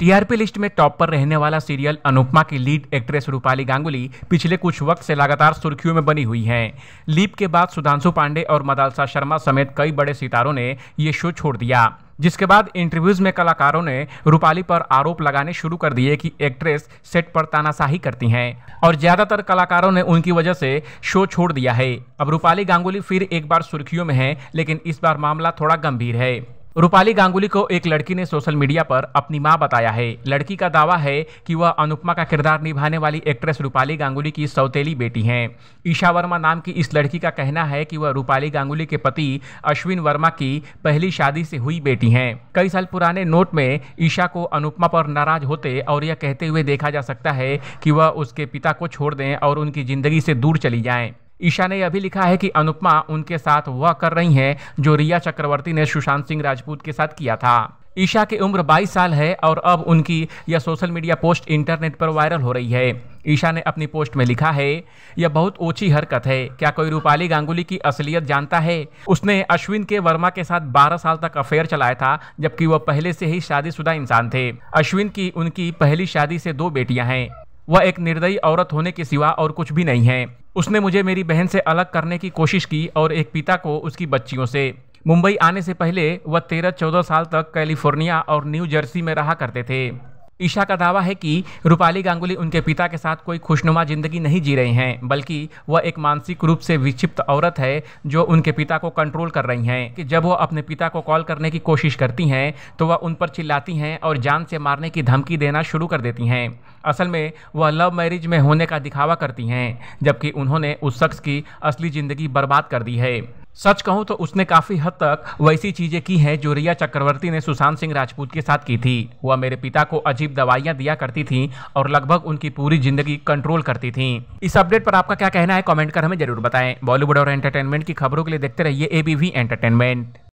TRP list में top पर रहने वाला सीरियल अनुपमा की लीड एक्ट्रेस रूपाली गांगुली पिछले कुछ वक्त से लगातार सुर्खियों में बनी हुई हैं लीप के बाद सुधांशु पांडे और मदालसा शर्मा समेत कई बड़े सितारों ने ये शो छोड़ दिया जिसके बाद इंटरव्यूज में कलाकारों ने रूपाली पर आरोप लगाने शुरू कर दिए कि एक्ट्रेस सेट पर तानाशाही करती हैं और ज्यादातर कलाकारों ने उनकी वजह से शो छोड़ दिया है अब रूपाली गांगुली फिर एक बार सुर्खियों में है लेकिन इस बार मामला थोड़ा गंभीर है रूपाली गांगुली को एक लड़की ने सोशल मीडिया पर अपनी मां बताया है लड़की का दावा है कि वह अनुपमा का किरदार निभाने वाली एक्ट्रेस रूपाली गांगुली की सौतेली बेटी हैं ईशा वर्मा नाम की इस लड़की का कहना है कि वह रूपाली गांगुली के पति अश्विन वर्मा की पहली शादी से हुई बेटी हैं कई साल पुराने नोट में ईशा को अनुपमा पर नाराज होते और यह कहते हुए देखा जा सकता है कि वह उसके पिता को छोड़ दें और उनकी ज़िंदगी से दूर चली जाएँ ईशा ने यह भी लिखा है कि अनुपमा उनके साथ वह कर रही हैं जो रिया चक्रवर्ती ने सुशांत सिंह राजपूत के साथ किया था ईशा की उम्र 22 साल है और अब उनकी यह सोशल मीडिया पोस्ट इंटरनेट पर वायरल हो रही है ईशा ने अपनी पोस्ट में लिखा है यह बहुत ऊंची हरकत है क्या कोई रूपाली गांगुली की असलियत जानता है उसने अश्विन के वर्मा के साथ 12 साल तक अफेयर चलाया था जबकि वह पहले से ही शादीशुदा इंसान थे अश्विन की उनकी पहली शादी से दो बेटियां हैं वह एक निर्दयी औरत होने के सिवा और कुछ भी नहीं है उसने मुझे मेरी बहन से अलग करने की कोशिश की और एक पिता को उसकी बच्चियों से मुंबई आने से पहले वह तेरह चौदह साल तक कैलिफोर्निया और न्यू जर्सी में रहा करते थे ईशा का दावा है कि रूपाली गांगुली उनके पिता के साथ कोई खुशनुमा जिंदगी नहीं जी रही हैं बल्कि वह एक मानसिक रूप से विक्षिप्त औरत है जो उनके पिता को कंट्रोल कर रही हैं कि जब वह अपने पिता को कॉल करने की कोशिश करती हैं तो वह उन पर चिल्लाती हैं और जान से मारने की धमकी देना शुरू कर देती हैं असल में वह लव मैरिज में होने का दिखावा करती हैं जबकि उन्होंने उस शख्स की असली ज़िंदगी बर्बाद कर दी है सच कहूँ तो उसने काफ़ी हद तक वैसी चीज़ें की हैं जो रिया चक्रवर्ती ने सुशांत सिंह राजपूत के साथ की थी वह मेरे पिता को अजीब दवाइयाँ दिया करती थी और लगभग उनकी पूरी जिंदगी कंट्रोल करती थी इस अपडेट पर आपका क्या कहना है कॉमेंट कर हमें जरूर बताएं बॉलीवुड और एंटरटेनमेंट की खबरों के लिए देखते रहिए एबीवी एंटरटेनमेंट